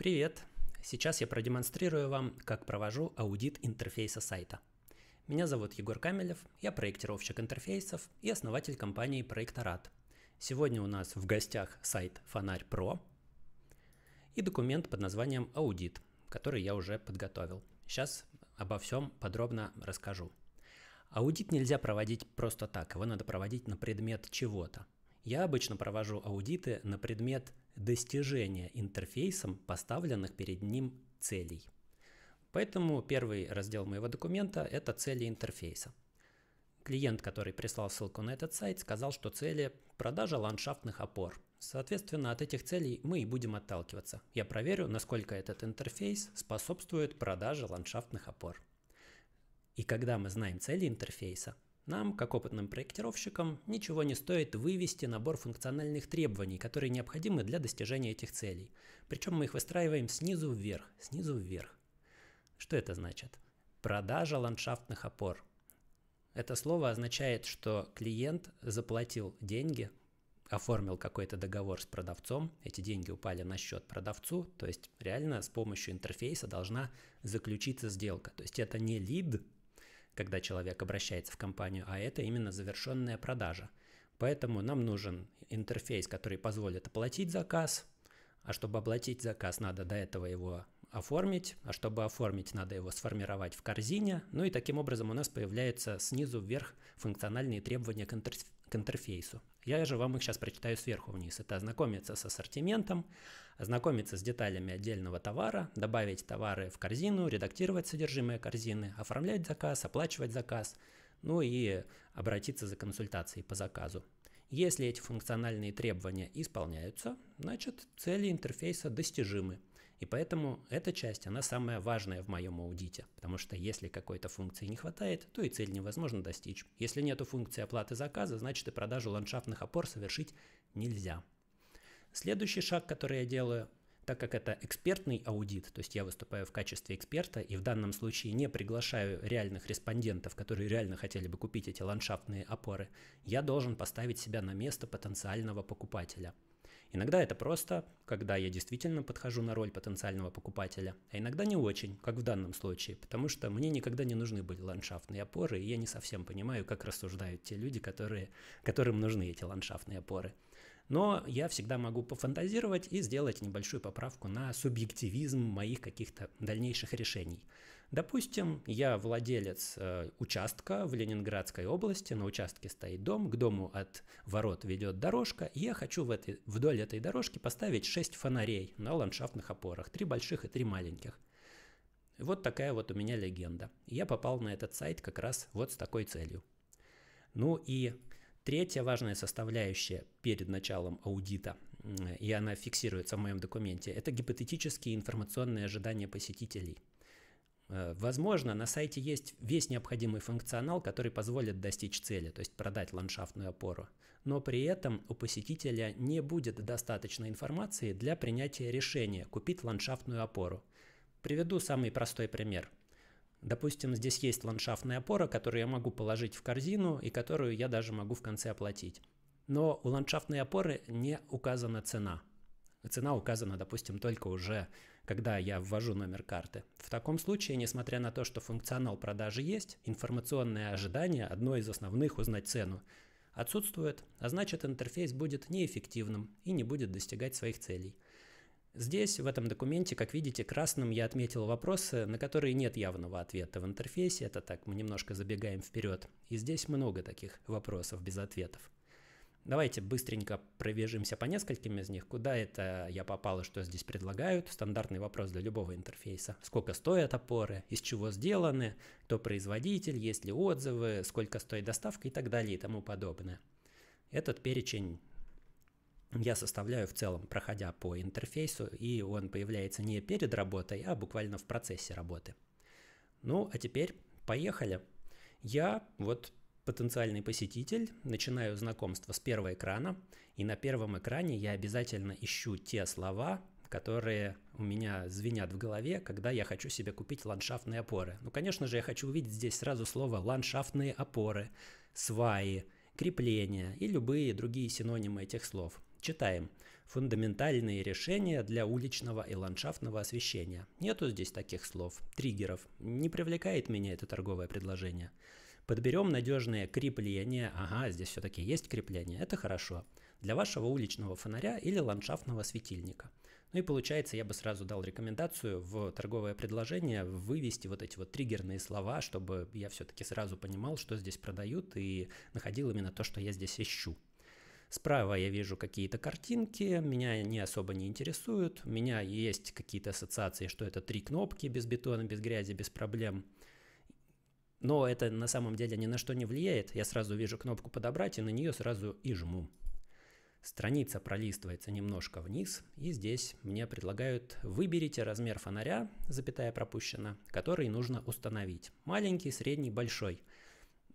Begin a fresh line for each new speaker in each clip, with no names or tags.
Привет! Сейчас я продемонстрирую вам, как провожу аудит интерфейса сайта. Меня зовут Егор Камелев, я проектировщик интерфейсов и основатель компании Проекторат. Сегодня у нас в гостях сайт Фонарь Про и документ под названием «Аудит», который я уже подготовил. Сейчас обо всем подробно расскажу. Аудит нельзя проводить просто так, его надо проводить на предмет чего-то. Я обычно провожу аудиты на предмет достижения интерфейсом поставленных перед ним целей. Поэтому первый раздел моего документа – это цели интерфейса. Клиент, который прислал ссылку на этот сайт, сказал, что цели – продажа ландшафтных опор. Соответственно, от этих целей мы и будем отталкиваться. Я проверю, насколько этот интерфейс способствует продаже ландшафтных опор. И когда мы знаем цели интерфейса – нам, как опытным проектировщикам, ничего не стоит вывести набор функциональных требований, которые необходимы для достижения этих целей. Причем мы их выстраиваем снизу вверх, снизу вверх. Что это значит? Продажа ландшафтных опор. Это слово означает, что клиент заплатил деньги, оформил какой-то договор с продавцом, эти деньги упали на счет продавцу, то есть реально с помощью интерфейса должна заключиться сделка. То есть это не лид, когда человек обращается в компанию, а это именно завершенная продажа. Поэтому нам нужен интерфейс, который позволит оплатить заказ, а чтобы оплатить заказ, надо до этого его оформить, а чтобы оформить, надо его сформировать в корзине, ну и таким образом у нас появляются снизу вверх функциональные требования к, интерф- к интерфейсу. Я же вам их сейчас прочитаю сверху вниз. Это ознакомиться с ассортиментом, ознакомиться с деталями отдельного товара, добавить товары в корзину, редактировать содержимое корзины, оформлять заказ, оплачивать заказ, ну и обратиться за консультацией по заказу. Если эти функциональные требования исполняются, значит цели интерфейса достижимы – и поэтому эта часть, она самая важная в моем аудите, потому что если какой-то функции не хватает, то и цель невозможно достичь. Если нету функции оплаты заказа, значит и продажу ландшафтных опор совершить нельзя. Следующий шаг, который я делаю, так как это экспертный аудит, то есть я выступаю в качестве эксперта и в данном случае не приглашаю реальных респондентов, которые реально хотели бы купить эти ландшафтные опоры, я должен поставить себя на место потенциального покупателя – Иногда это просто, когда я действительно подхожу на роль потенциального покупателя, а иногда не очень, как в данном случае, потому что мне никогда не нужны были ландшафтные опоры, и я не совсем понимаю, как рассуждают те люди, которые, которым нужны эти ландшафтные опоры но я всегда могу пофантазировать и сделать небольшую поправку на субъективизм моих каких-то дальнейших решений. Допустим, я владелец э, участка в Ленинградской области, на участке стоит дом, к дому от ворот ведет дорожка, и я хочу в этой, вдоль этой дорожки поставить 6 фонарей на ландшафтных опорах, 3 больших и 3 маленьких. Вот такая вот у меня легенда. Я попал на этот сайт как раз вот с такой целью. Ну и Третья важная составляющая перед началом аудита, и она фиксируется в моем документе, это гипотетические информационные ожидания посетителей. Э, возможно, на сайте есть весь необходимый функционал, который позволит достичь цели, то есть продать ландшафтную опору. Но при этом у посетителя не будет достаточно информации для принятия решения купить ландшафтную опору. Приведу самый простой пример – Допустим, здесь есть ландшафтная опора, которую я могу положить в корзину и которую я даже могу в конце оплатить. Но у ландшафтной опоры не указана цена. Цена указана, допустим, только уже, когда я ввожу номер карты. В таком случае, несмотря на то, что функционал продажи есть, информационное ожидание, одно из основных узнать цену, отсутствует, а значит интерфейс будет неэффективным и не будет достигать своих целей – Здесь, в этом документе, как видите, красным я отметил вопросы, на которые нет явного ответа в интерфейсе, это так, мы немножко забегаем вперед. И здесь много таких вопросов без ответов. Давайте быстренько пробежимся по нескольким из них. Куда это я попал и что здесь предлагают? Стандартный вопрос для любого интерфейса. Сколько стоят опоры? Из чего сделаны? Кто производитель? Есть ли отзывы? Сколько стоит доставка? И так далее и тому подобное. Этот перечень я составляю в целом, проходя по интерфейсу, и он появляется не перед работой, а буквально в процессе работы. Ну, а теперь поехали. Я вот потенциальный посетитель, начинаю знакомство с первого экрана, и на первом экране я обязательно ищу те слова, которые у меня звенят в голове, когда я хочу себе купить ландшафтные опоры. Ну, конечно же, я хочу увидеть здесь сразу слово «ландшафтные опоры», «сваи», «крепления» и любые другие синонимы этих слов – Читаем. Фундаментальные решения для уличного и ландшафтного освещения. Нету здесь таких слов, триггеров. Не привлекает меня это торговое предложение. Подберем надежные крепления. Ага, здесь все-таки есть крепление. Это хорошо. Для вашего уличного фонаря или ландшафтного светильника. Ну и получается, я бы сразу дал рекомендацию в торговое предложение вывести вот эти вот триггерные слова, чтобы я все-таки сразу понимал, что здесь продают и находил именно то, что я здесь ищу. Справа я вижу какие-то картинки, меня не особо не интересуют. У меня есть какие-то ассоциации, что это три кнопки без бетона, без грязи, без проблем. Но это на самом деле ни на что не влияет. Я сразу вижу кнопку «Подобрать» и на нее сразу и жму. Страница пролистывается немножко вниз, и здесь мне предлагают «Выберите размер фонаря, запятая пропущена, который нужно установить. Маленький, средний, большой».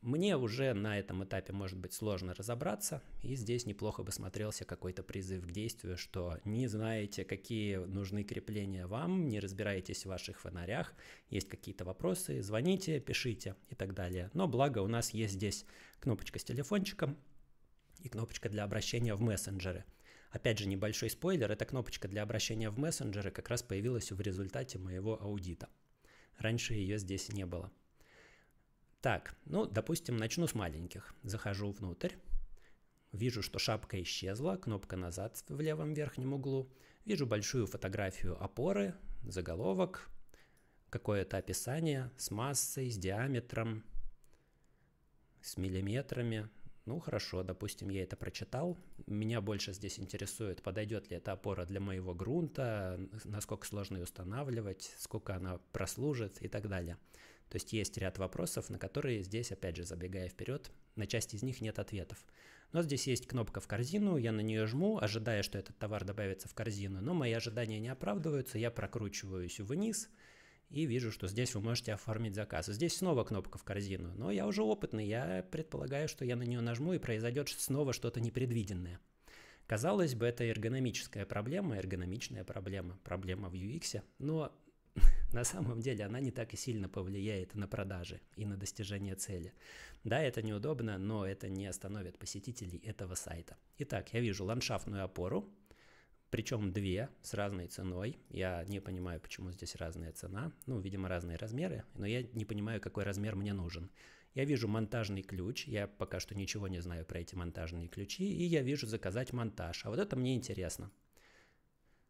Мне уже на этом этапе может быть сложно разобраться, и здесь неплохо бы смотрелся какой-то призыв к действию, что не знаете, какие нужны крепления вам, не разбираетесь в ваших фонарях, есть какие-то вопросы, звоните, пишите и так далее. Но благо у нас есть здесь кнопочка с телефончиком и кнопочка для обращения в мессенджеры. Опять же, небольшой спойлер, эта кнопочка для обращения в мессенджеры как раз появилась в результате моего аудита. Раньше ее здесь не было. Так, ну, допустим, начну с маленьких. Захожу внутрь, вижу, что шапка исчезла, кнопка назад в левом верхнем углу, вижу большую фотографию опоры, заголовок, какое-то описание с массой, с диаметром, с миллиметрами. Ну хорошо, допустим, я это прочитал. Меня больше здесь интересует, подойдет ли эта опора для моего грунта, насколько сложно ее устанавливать, сколько она прослужит и так далее. То есть есть ряд вопросов, на которые здесь, опять же, забегая вперед, на часть из них нет ответов. Но здесь есть кнопка в корзину, я на нее жму, ожидая, что этот товар добавится в корзину, но мои ожидания не оправдываются, я прокручиваюсь вниз, и вижу, что здесь вы можете оформить заказ. Здесь снова кнопка в корзину, но я уже опытный, я предполагаю, что я на нее нажму и произойдет снова что-то непредвиденное. Казалось бы, это эргономическая проблема, эргономичная проблема, проблема в UX, но на самом деле она не так и сильно повлияет на продажи и на достижение цели. Да, это неудобно, но это не остановит посетителей этого сайта. Итак, я вижу ландшафтную опору, причем две с разной ценой. Я не понимаю, почему здесь разная цена. Ну, видимо, разные размеры, но я не понимаю, какой размер мне нужен. Я вижу монтажный ключ, я пока что ничего не знаю про эти монтажные ключи, и я вижу заказать монтаж. А вот это мне интересно.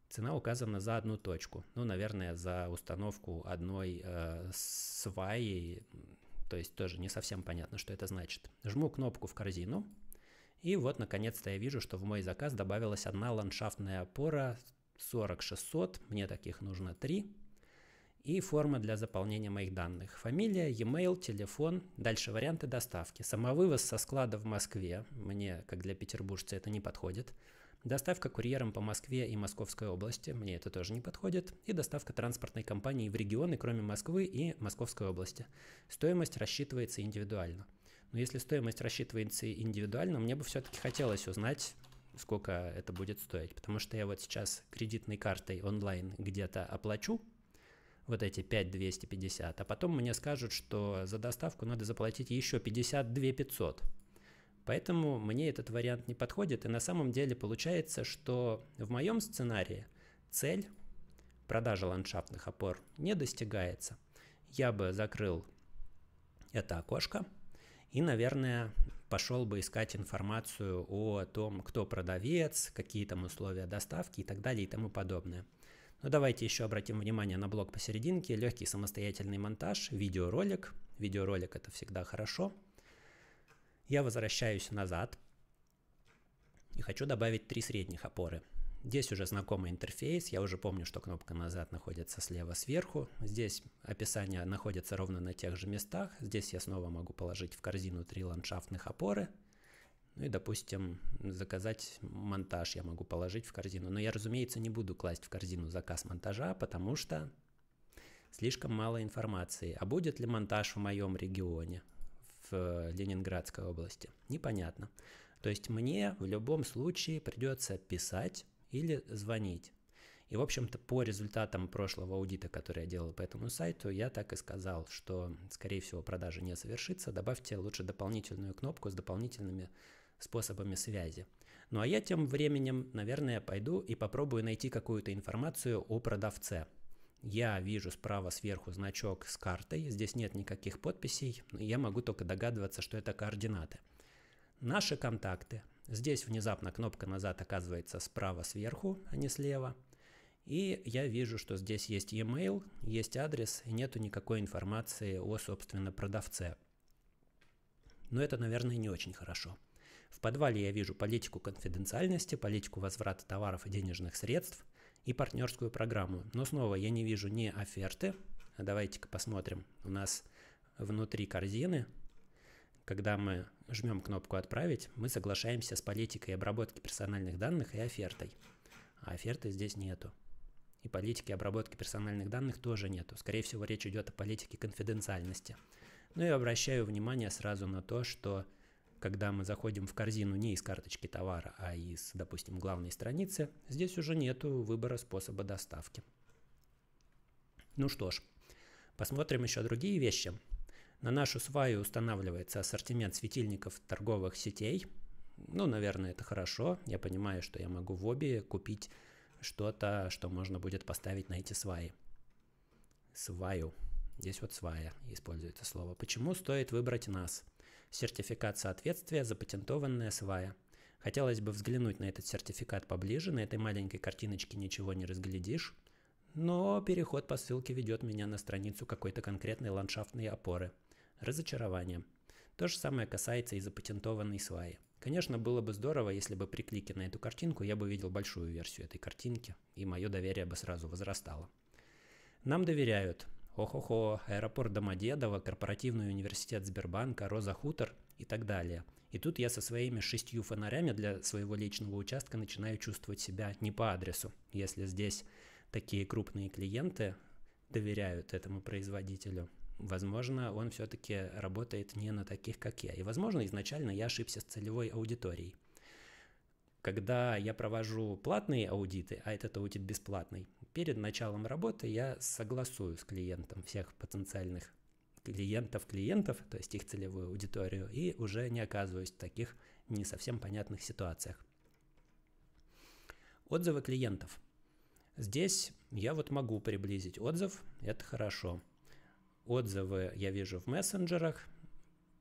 Цена указана за одну точку, ну, наверное, за установку одной э, сваи, то есть тоже не совсем понятно, что это значит. Жму кнопку в корзину, и вот, наконец-то, я вижу, что в мой заказ добавилась одна ландшафтная опора 4600. мне таких нужно три и форма для заполнения моих данных. Фамилия, e-mail, телефон, дальше варианты доставки. Самовывоз со склада в Москве, мне, как для петербуржца, это не подходит. Доставка курьером по Москве и Московской области, мне это тоже не подходит. И доставка транспортной компании в регионы, кроме Москвы и Московской области. Стоимость рассчитывается индивидуально. Но если стоимость рассчитывается индивидуально, мне бы все-таки хотелось узнать, сколько это будет стоить. Потому что я вот сейчас кредитной картой онлайн где-то оплачу, вот эти 5250, а потом мне скажут, что за доставку надо заплатить еще 52 500. Поэтому мне этот вариант не подходит, и на самом деле получается, что в моем сценарии цель продажи ландшафтных опор не достигается. Я бы закрыл это окошко и, наверное, пошел бы искать информацию о том, кто продавец, какие там условия доставки и так далее и тому подобное. Но давайте еще обратим внимание на блок посерединке, легкий самостоятельный монтаж, видеоролик. Видеоролик это всегда хорошо – я возвращаюсь назад и хочу добавить три средних опоры. Здесь уже знакомый интерфейс, я уже помню, что кнопка «Назад» находится слева сверху. Здесь описание находится ровно на тех же местах. Здесь я снова могу положить в корзину три ландшафтных опоры. Ну и, допустим, заказать монтаж я могу положить в корзину. Но я, разумеется, не буду класть в корзину заказ монтажа, потому что слишком мало информации. А будет ли монтаж в моем регионе? Ленинградской области? Непонятно. То есть мне в любом случае придется писать или звонить. И, в общем-то, по результатам прошлого аудита, который я делал по этому сайту, я так и сказал, что, скорее всего, продажа не совершится. Добавьте лучше дополнительную кнопку с дополнительными способами связи. Ну а я тем временем, наверное, пойду и попробую найти какую-то информацию о продавце я вижу справа сверху значок с картой, здесь нет никаких подписей, я могу только догадываться, что это координаты. Наши контакты. Здесь внезапно кнопка назад оказывается справа сверху, а не слева. И я вижу, что здесь есть e-mail, есть адрес, и нету никакой информации о, собственно, продавце. Но это, наверное, не очень хорошо. В подвале я вижу политику конфиденциальности, политику возврата товаров и денежных средств – и партнерскую программу. Но снова я не вижу ни оферты. Давайте-ка посмотрим. У нас внутри корзины, когда мы жмем кнопку «Отправить», мы соглашаемся с политикой обработки персональных данных и офертой. А оферты здесь нету. И политики обработки персональных данных тоже нету. Скорее всего, речь идет о политике конфиденциальности. Ну и обращаю внимание сразу на то, что когда мы заходим в корзину не из карточки товара, а из, допустим, главной страницы, здесь уже нет выбора способа доставки. Ну что ж, посмотрим еще другие вещи. На нашу сваю устанавливается ассортимент светильников торговых сетей. Ну, наверное, это хорошо. Я понимаю, что я могу в обе купить что-то, что можно будет поставить на эти сваи. Сваю. Здесь вот свая используется слово. Почему стоит выбрать нас? – Сертификат соответствия, запатентованная свая. Хотелось бы взглянуть на этот сертификат поближе, на этой маленькой картиночке ничего не разглядишь. Но переход по ссылке ведет меня на страницу какой-то конкретной ландшафтной опоры. Разочарование. То же самое касается и запатентованной сваи. Конечно, было бы здорово, если бы при клике на эту картинку я бы видел большую версию этой картинки, и мое доверие бы сразу возрастало. Нам доверяют. Хо-хо-хо, аэропорт Домодедово, корпоративный университет Сбербанка, Роза Хутор и так далее. И тут я со своими шестью фонарями для своего личного участка начинаю чувствовать себя не по адресу. Если здесь такие крупные клиенты доверяют этому производителю, возможно, он все-таки работает не на таких, как я. И, возможно, изначально я ошибся с целевой аудиторией. Когда я провожу платные аудиты, а этот аудит бесплатный, перед началом работы я согласую с клиентом всех потенциальных клиентов клиентов, то есть их целевую аудиторию, и уже не оказываюсь в таких не совсем понятных ситуациях. Отзывы клиентов. Здесь я вот могу приблизить отзыв, это хорошо. Отзывы я вижу в мессенджерах.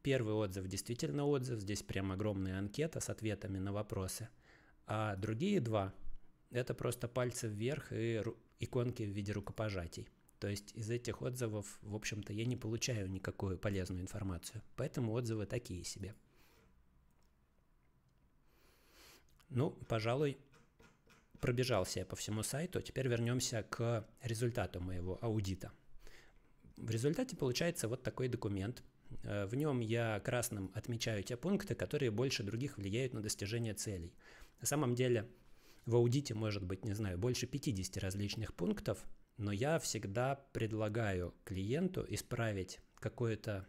Первый отзыв действительно отзыв, здесь прям огромная анкета с ответами на вопросы. А другие два это просто пальцы вверх и иконки в виде рукопожатий. То есть из этих отзывов, в общем-то, я не получаю никакую полезную информацию. Поэтому отзывы такие себе. Ну, пожалуй, пробежался я по всему сайту. Теперь вернемся к результату моего аудита. В результате получается вот такой документ. Э, в нем я красным отмечаю те пункты, которые больше других влияют на достижение целей. На самом деле в аудите может быть, не знаю, больше 50 различных пунктов, но я всегда предлагаю клиенту исправить какой-то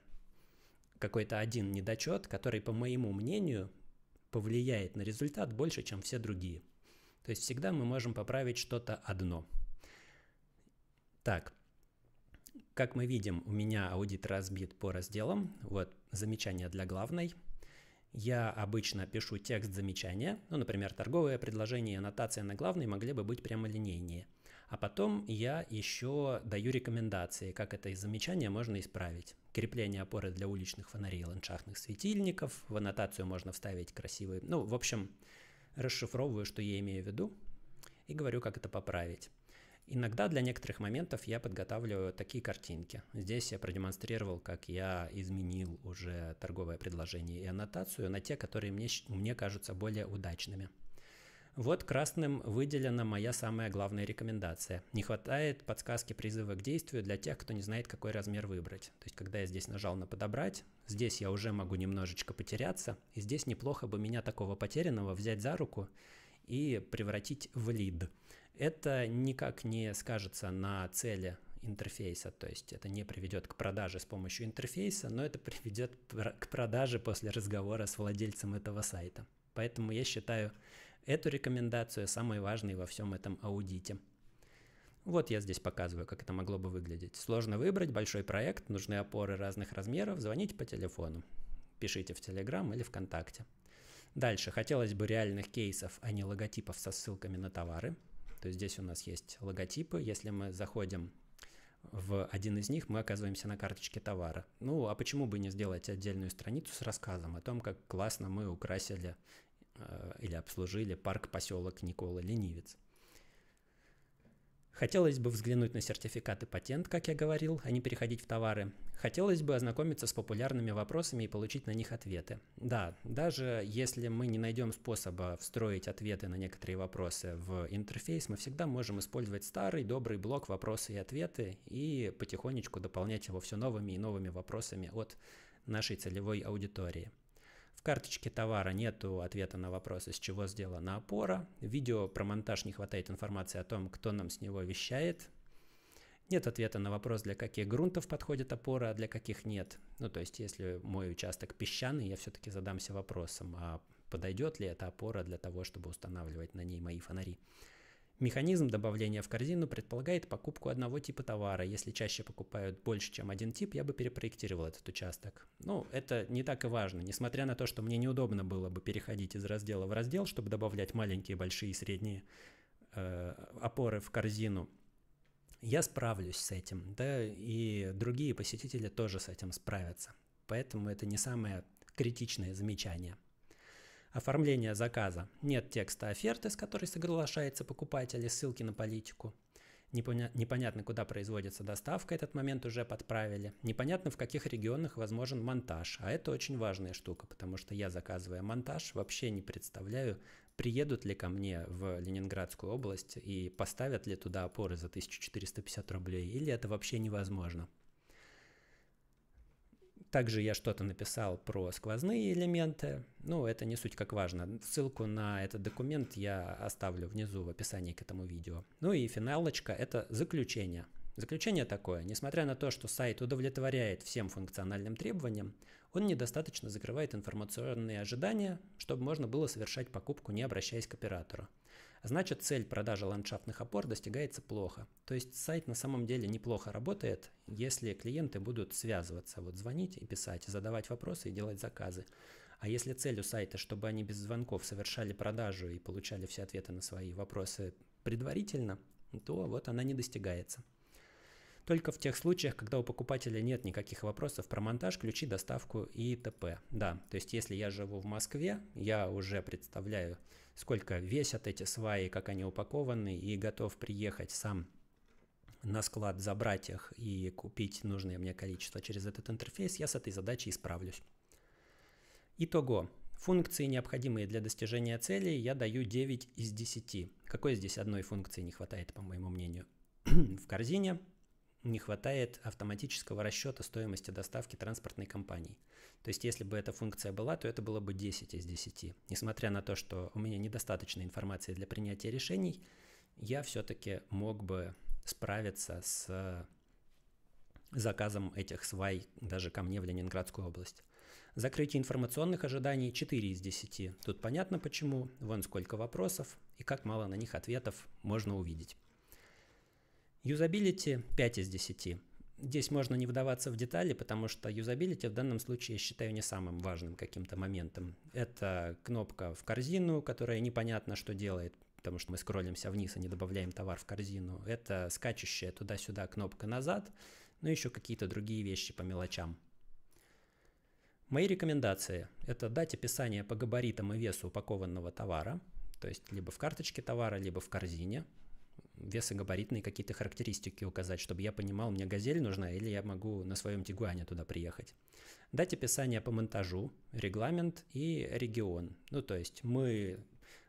какой-то один недочет, который, по моему мнению, повлияет на результат больше, чем все другие. То есть всегда мы можем поправить что-то одно. Так, как мы видим, у меня аудит разбит по разделам. Вот замечание для главной – я обычно пишу текст замечания, ну, например, торговое предложение аннотация на главный могли бы быть прямо линейнее. А потом я еще даю рекомендации, как это из замечания можно исправить. Крепление опоры для уличных фонарей и ландшафтных светильников, в аннотацию можно вставить красивые, Ну, в общем, расшифровываю, что я имею в виду, и говорю, как это поправить. Иногда для некоторых моментов я подготавливаю такие картинки. Здесь я продемонстрировал, как я изменил уже торговое предложение и аннотацию на те, которые мне, мне кажутся более удачными. Вот красным выделена моя самая главная рекомендация. Не хватает подсказки призыва к действию для тех, кто не знает, какой размер выбрать. То есть, когда я здесь нажал на «Подобрать», здесь я уже могу немножечко потеряться, и здесь неплохо бы меня такого потерянного взять за руку и превратить в лид – это никак не скажется на цели интерфейса, то есть это не приведет к продаже с помощью интерфейса, но это приведет к продаже после разговора с владельцем этого сайта. Поэтому я считаю эту рекомендацию самой важной во всем этом аудите. Вот я здесь показываю, как это могло бы выглядеть. Сложно выбрать большой проект, нужны опоры разных размеров, звоните по телефону. Пишите в телеграм или ВКонтакте. Дальше хотелось бы реальных кейсов, а не логотипов со ссылками на товары. То есть здесь у нас есть логотипы. Если мы заходим в один из них мы оказываемся на карточке товара. Ну, а почему бы не сделать отдельную страницу с рассказом о том, как классно мы украсили э, или обслужили парк-поселок Никола Ленивец? Хотелось бы взглянуть на сертификаты патент, как я говорил, а не переходить в товары. Хотелось бы ознакомиться с популярными вопросами и получить на них ответы. Да, даже если мы не найдем способа встроить ответы на некоторые вопросы в интерфейс, мы всегда можем использовать старый добрый блок вопросы и ответы и потихонечку дополнять его все новыми и новыми вопросами от нашей целевой аудитории. В карточке товара нет ответа на вопрос, из чего сделана опора. В видео про монтаж не хватает информации о том, кто нам с него вещает. Нет ответа на вопрос, для каких грунтов подходит опора, а для каких нет. Ну, то есть, если мой участок песчаный, я все-таки задамся вопросом, а подойдет ли эта опора для того, чтобы устанавливать на ней мои фонари. Механизм добавления в корзину предполагает покупку одного типа товара. Если чаще покупают больше, чем один тип, я бы перепроектировал этот участок. Ну, это не так и важно. Несмотря на то, что мне неудобно было бы переходить из раздела в раздел, чтобы добавлять маленькие, большие и средние э, опоры в корзину, я справлюсь с этим, да, и другие посетители тоже с этим справятся. Поэтому это не самое критичное замечание – Оформление заказа. Нет текста оферты, с которой соглашается покупатель и ссылки на политику. Непоня... Непонятно, куда производится доставка, этот момент уже подправили. Непонятно, в каких регионах возможен монтаж, а это очень важная штука, потому что я, заказывая монтаж, вообще не представляю, приедут ли ко мне в Ленинградскую область и поставят ли туда опоры за 1450 рублей, или это вообще невозможно. Также я что-то написал про сквозные элементы, ну это не суть как важно. Ссылку на этот документ я оставлю внизу в описании к этому видео. Ну и финалочка – это заключение. Заключение такое. Несмотря на то, что сайт удовлетворяет всем функциональным требованиям, он недостаточно закрывает информационные ожидания, чтобы можно было совершать покупку, не обращаясь к оператору. Значит, цель продажи ландшафтных опор достигается плохо. То есть сайт на самом деле неплохо работает, если клиенты будут связываться, вот звонить и писать, задавать вопросы и делать заказы. А если целью сайта, чтобы они без звонков совершали продажу и получали все ответы на свои вопросы предварительно, то вот она не достигается. Только в тех случаях, когда у покупателя нет никаких вопросов про монтаж, ключи, доставку и т.п. Да, то есть если я живу в Москве, я уже представляю сколько весят эти сваи, как они упакованы, и готов приехать сам на склад, забрать их и купить нужное мне количество через этот интерфейс, я с этой задачей справлюсь. Итого, Функции, необходимые для достижения цели, я даю 9 из 10. Какой здесь одной функции не хватает, по моему мнению? в корзине не хватает автоматического расчета стоимости доставки транспортной компании. То есть если бы эта функция была, то это было бы 10 из 10. Несмотря на то, что у меня недостаточно информации для принятия решений, я все-таки мог бы справиться с заказом этих свай даже ко мне в Ленинградскую область. Закрытие информационных ожиданий 4 из 10. Тут понятно почему, вон сколько вопросов и как мало на них ответов можно увидеть. Юзабилити 5 из 10. Здесь можно не вдаваться в детали, потому что юзабилити в данном случае я считаю не самым важным каким-то моментом. Это кнопка в корзину, которая непонятно, что делает, потому что мы скроллимся вниз и не добавляем товар в корзину. Это скачущая туда-сюда кнопка назад, ну и еще какие-то другие вещи по мелочам. Мои рекомендации – это дать описание по габаритам и весу упакованного товара, то есть либо в карточке товара, либо в корзине, весогабаритные какие-то характеристики указать, чтобы я понимал, мне газель нужна или я могу на своем Тигуане туда приехать. Дать описание по монтажу, регламент и регион. Ну, то есть мы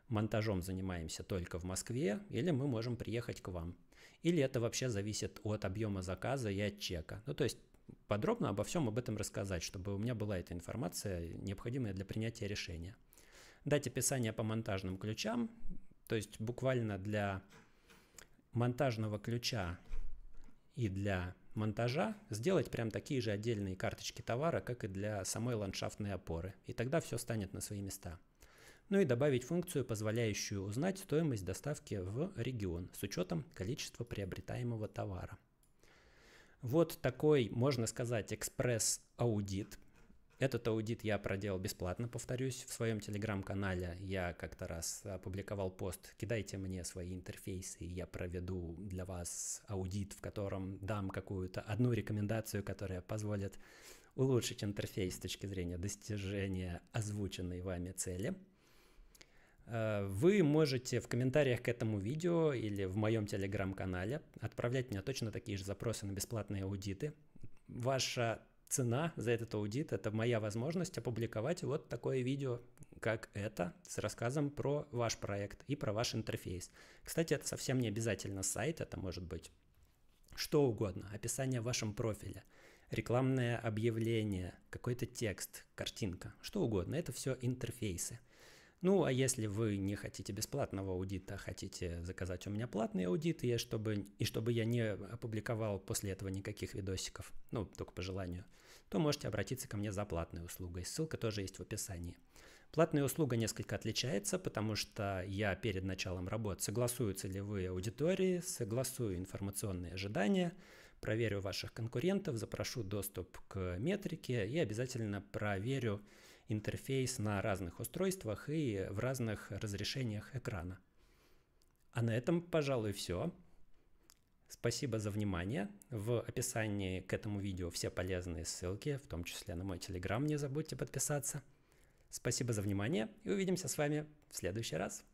монтажом занимаемся только в Москве или мы можем приехать к вам. Или это вообще зависит от объема заказа и от чека. Ну, то есть подробно обо всем об этом рассказать, чтобы у меня была эта информация, необходимая для принятия решения. Дать описание по монтажным ключам, то есть буквально для монтажного ключа и для монтажа сделать прям такие же отдельные карточки товара, как и для самой ландшафтной опоры, и тогда все станет на свои места. Ну и добавить функцию, позволяющую узнать стоимость доставки в регион с учетом количества приобретаемого товара. Вот такой, можно сказать, экспресс-аудит этот аудит я проделал бесплатно, повторюсь, в своем телеграм-канале я как-то раз опубликовал пост «Кидайте мне свои интерфейсы, и я проведу для вас аудит, в котором дам какую-то одну рекомендацию, которая позволит улучшить интерфейс с точки зрения достижения озвученной вами цели». Э, вы можете в комментариях к этому видео или в моем телеграм-канале отправлять мне точно такие же запросы на бесплатные аудиты. Ваша цена за этот аудит, это моя возможность опубликовать вот такое видео, как это, с рассказом про ваш проект и про ваш интерфейс. Кстати, это совсем не обязательно сайт, это может быть что угодно, описание в вашем профиле, рекламное объявление, какой-то текст, картинка, что угодно, это все интерфейсы. Ну, а если вы не хотите бесплатного аудита, а хотите заказать у меня платный аудит, и чтобы, и чтобы я не опубликовал после этого никаких видосиков, ну, только по желанию, то можете обратиться ко мне за платной услугой. Ссылка тоже есть в описании. Платная услуга несколько отличается, потому что я перед началом работ согласую целевые аудитории, согласую информационные ожидания, проверю ваших конкурентов, запрошу доступ к метрике и обязательно проверю, интерфейс на разных устройствах и в разных разрешениях экрана. А на этом, пожалуй, все. Спасибо за внимание. В описании к этому видео все полезные ссылки, в том числе на мой телеграм, не забудьте подписаться. Спасибо за внимание и увидимся с вами в следующий раз.